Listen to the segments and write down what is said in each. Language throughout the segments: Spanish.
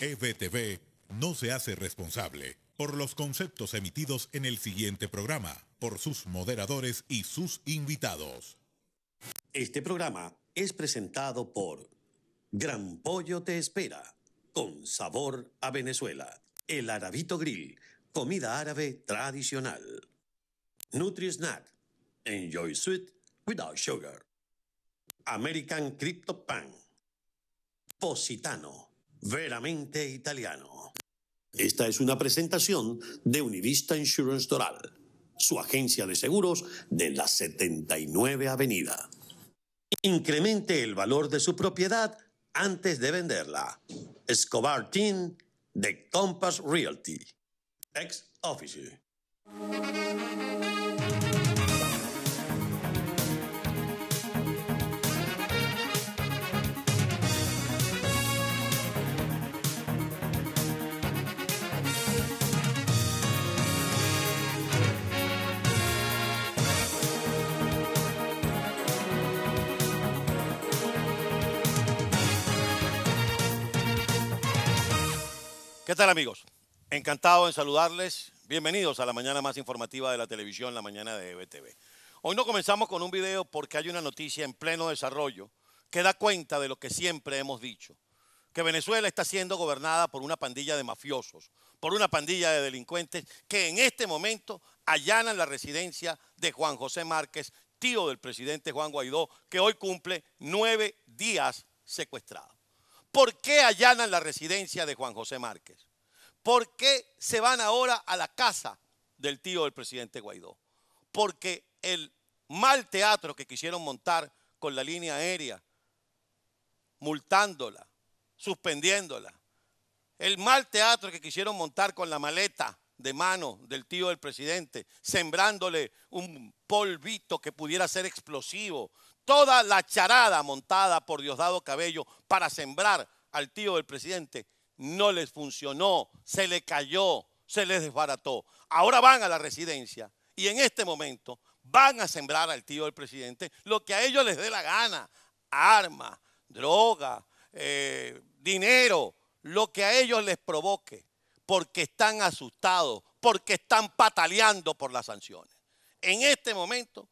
EBTV no se hace responsable por los conceptos emitidos en el siguiente programa, por sus moderadores y sus invitados. Este programa es presentado por Gran Pollo Te Espera, con sabor a Venezuela. El Arabito Grill, comida árabe tradicional. Nutri Snack, Enjoy Sweet Without Sugar. American Crypto Pan. Positano. Veramente italiano. Esta es una presentación de Univista Insurance Doral, su agencia de seguros de la 79 Avenida. Incremente el valor de su propiedad antes de venderla. Escobar Team de Compass Realty. Ex Office. ¿Qué tal amigos? Encantado en saludarles. Bienvenidos a la mañana más informativa de la televisión, la mañana de EBTV. Hoy no comenzamos con un video porque hay una noticia en pleno desarrollo que da cuenta de lo que siempre hemos dicho, que Venezuela está siendo gobernada por una pandilla de mafiosos, por una pandilla de delincuentes que en este momento allanan la residencia de Juan José Márquez, tío del presidente Juan Guaidó, que hoy cumple nueve días secuestrado. ¿Por qué allanan la residencia de Juan José Márquez? ¿Por qué se van ahora a la casa del tío del presidente Guaidó? Porque el mal teatro que quisieron montar con la línea aérea, multándola, suspendiéndola, el mal teatro que quisieron montar con la maleta de mano del tío del presidente, sembrándole un polvito que pudiera ser explosivo, toda la charada montada por Diosdado Cabello para sembrar al tío del presidente no les funcionó, se le cayó, se les desbarató. Ahora van a la residencia y en este momento van a sembrar al tío del presidente lo que a ellos les dé la gana, armas, droga, eh, dinero, lo que a ellos les provoque, porque están asustados, porque están pataleando por las sanciones. En este momento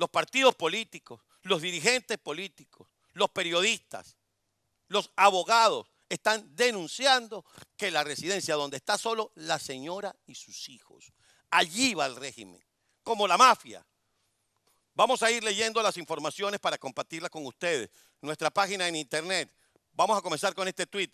los partidos políticos, los dirigentes políticos, los periodistas, los abogados están denunciando que la residencia donde está solo la señora y sus hijos. Allí va el régimen, como la mafia. Vamos a ir leyendo las informaciones para compartirlas con ustedes. Nuestra página en internet. Vamos a comenzar con este tweet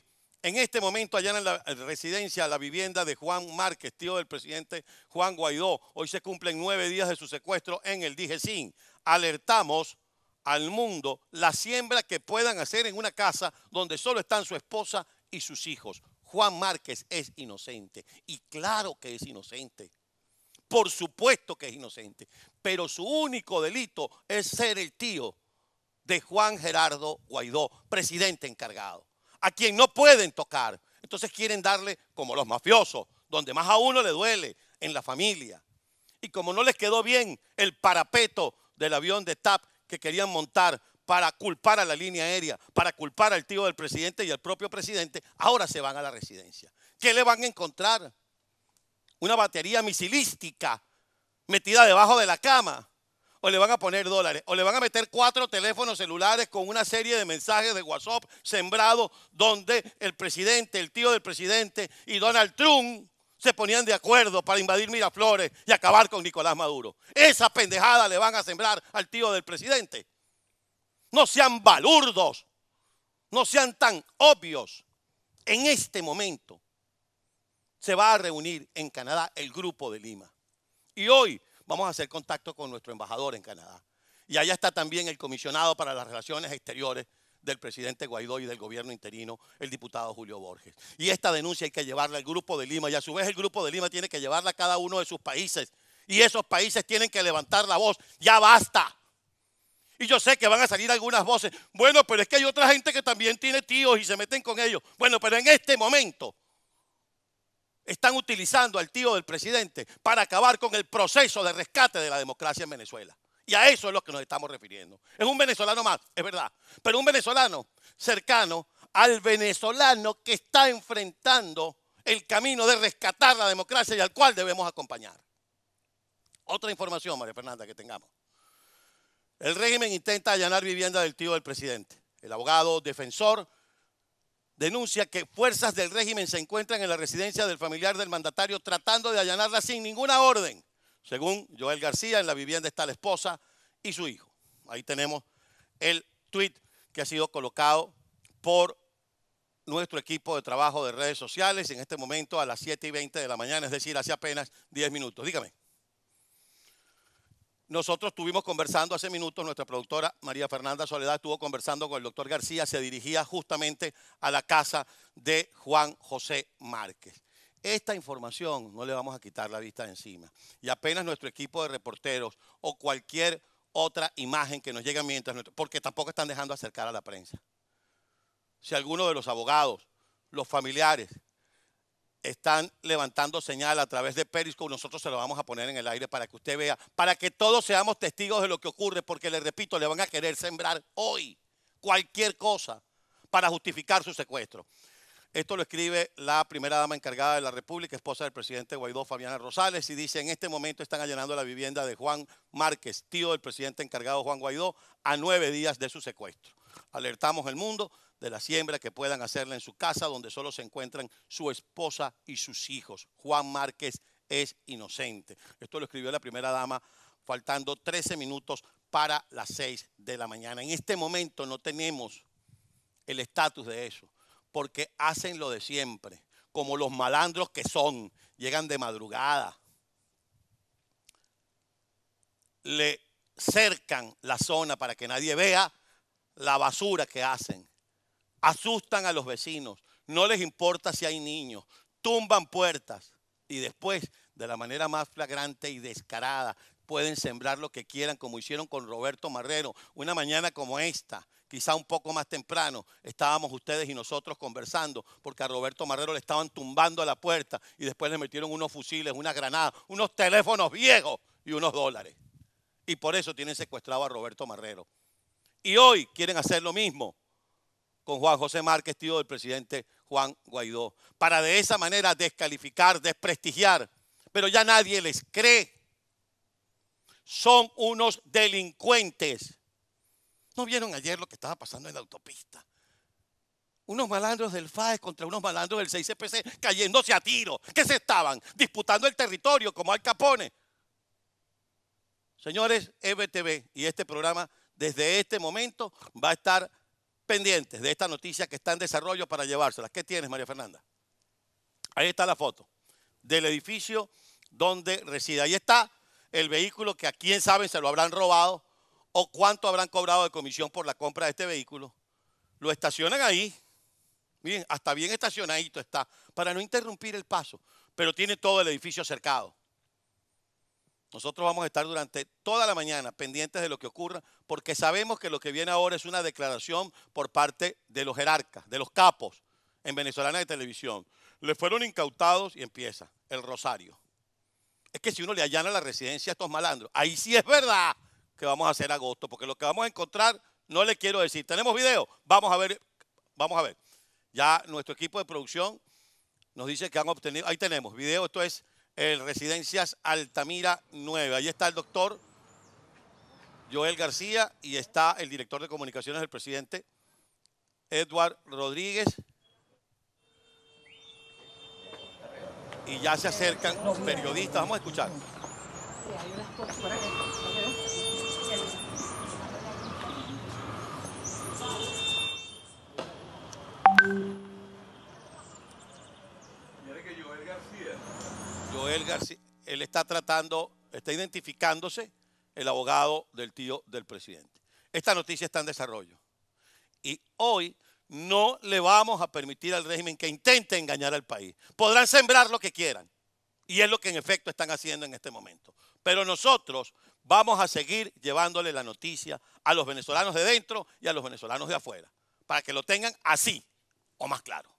en este momento allá en la residencia, la vivienda de Juan Márquez, tío del presidente Juan Guaidó. Hoy se cumplen nueve días de su secuestro en el DGCIN. Alertamos al mundo la siembra que puedan hacer en una casa donde solo están su esposa y sus hijos. Juan Márquez es inocente y claro que es inocente. Por supuesto que es inocente, pero su único delito es ser el tío de Juan Gerardo Guaidó, presidente encargado a quien no pueden tocar. Entonces quieren darle como los mafiosos, donde más a uno le duele, en la familia. Y como no les quedó bien el parapeto del avión de TAP que querían montar para culpar a la línea aérea, para culpar al tío del presidente y al propio presidente, ahora se van a la residencia. ¿Qué le van a encontrar? Una batería misilística metida debajo de la cama o le van a poner dólares, o le van a meter cuatro teléfonos celulares con una serie de mensajes de WhatsApp sembrados donde el presidente, el tío del presidente y Donald Trump se ponían de acuerdo para invadir Miraflores y acabar con Nicolás Maduro. Esa pendejada le van a sembrar al tío del presidente. No sean balurdos, no sean tan obvios. En este momento se va a reunir en Canadá el grupo de Lima. Y hoy vamos a hacer contacto con nuestro embajador en Canadá. Y allá está también el comisionado para las relaciones exteriores del presidente Guaidó y del gobierno interino, el diputado Julio Borges. Y esta denuncia hay que llevarla al Grupo de Lima y a su vez el Grupo de Lima tiene que llevarla a cada uno de sus países. Y esos países tienen que levantar la voz. Ya basta. Y yo sé que van a salir algunas voces. Bueno, pero es que hay otra gente que también tiene tíos y se meten con ellos. Bueno, pero en este momento están utilizando al tío del presidente para acabar con el proceso de rescate de la democracia en Venezuela. Y a eso es lo que nos estamos refiriendo. Es un venezolano más, es verdad, pero un venezolano cercano al venezolano que está enfrentando el camino de rescatar la democracia y al cual debemos acompañar. Otra información, María Fernanda, que tengamos. El régimen intenta allanar vivienda del tío del presidente. El abogado defensor denuncia que fuerzas del régimen se encuentran en la residencia del familiar del mandatario tratando de allanarla sin ninguna orden. Según Joel García, en la vivienda está la esposa y su hijo. Ahí tenemos el tweet que ha sido colocado por nuestro equipo de trabajo de redes sociales en este momento a las 7 y 20 de la mañana, es decir, hace apenas 10 minutos. Dígame. Nosotros estuvimos conversando hace minutos, nuestra productora María Fernanda Soledad estuvo conversando con el doctor García, se dirigía justamente a la casa de Juan José Márquez. Esta información no le vamos a quitar la vista de encima. Y apenas nuestro equipo de reporteros o cualquier otra imagen que nos llega mientras, porque tampoco están dejando acercar a la prensa. Si alguno de los abogados, los familiares, están levantando señal a través de Periscope, nosotros se lo vamos a poner en el aire para que usted vea, para que todos seamos testigos de lo que ocurre, porque le repito, le van a querer sembrar hoy cualquier cosa para justificar su secuestro. Esto lo escribe la primera dama encargada de la República, esposa del presidente Guaidó, Fabiana Rosales, y dice, en este momento están allanando la vivienda de Juan Márquez, tío del presidente encargado Juan Guaidó, a nueve días de su secuestro. Alertamos el mundo de la siembra que puedan hacerla en su casa donde solo se encuentran su esposa y sus hijos. Juan Márquez es inocente. Esto lo escribió la primera dama faltando 13 minutos para las 6 de la mañana. En este momento no tenemos el estatus de eso, porque hacen lo de siempre, como los malandros que son, llegan de madrugada, le cercan la zona para que nadie vea la basura que hacen asustan a los vecinos, no les importa si hay niños, tumban puertas y después, de la manera más flagrante y descarada, pueden sembrar lo que quieran, como hicieron con Roberto Marrero. Una mañana como esta, quizá un poco más temprano, estábamos ustedes y nosotros conversando, porque a Roberto Marrero le estaban tumbando a la puerta y después le metieron unos fusiles, una granada, unos teléfonos viejos y unos dólares. Y por eso tienen secuestrado a Roberto Marrero. Y hoy quieren hacer lo mismo con Juan José Márquez, tío del presidente Juan Guaidó, para de esa manera descalificar, desprestigiar. Pero ya nadie les cree. Son unos delincuentes. ¿No vieron ayer lo que estaba pasando en la autopista? Unos malandros del FAES contra unos malandros del 6CPC cayéndose a tiro. que se estaban? Disputando el territorio como Al Capone. Señores, EBTV y este programa desde este momento va a estar pendientes de esta noticia que está en desarrollo para llevárselas. ¿Qué tienes, María Fernanda? Ahí está la foto del edificio donde reside. Ahí está el vehículo que a quién saben se lo habrán robado o cuánto habrán cobrado de comisión por la compra de este vehículo. Lo estacionan ahí. Miren, hasta bien estacionadito está, para no interrumpir el paso, pero tiene todo el edificio cercado. Nosotros vamos a estar durante toda la mañana pendientes de lo que ocurra, porque sabemos que lo que viene ahora es una declaración por parte de los jerarcas, de los capos en venezolana de televisión. Le fueron incautados y empieza el rosario. Es que si uno le allana la residencia a estos malandros, ahí sí es verdad que vamos a hacer agosto, porque lo que vamos a encontrar no le quiero decir. ¿Tenemos video? Vamos a ver, vamos a ver. Ya nuestro equipo de producción nos dice que han obtenido, ahí tenemos video, esto es el Residencias Altamira 9. Ahí está el doctor Joel García y está el director de comunicaciones del presidente, Edward Rodríguez. Y ya se acercan los periodistas. Vamos a escuchar. Sí, hay unas él está tratando, está identificándose el abogado del tío del presidente. Esta noticia está en desarrollo. Y hoy no le vamos a permitir al régimen que intente engañar al país. Podrán sembrar lo que quieran. Y es lo que en efecto están haciendo en este momento. Pero nosotros vamos a seguir llevándole la noticia a los venezolanos de dentro y a los venezolanos de afuera. Para que lo tengan así o más claro.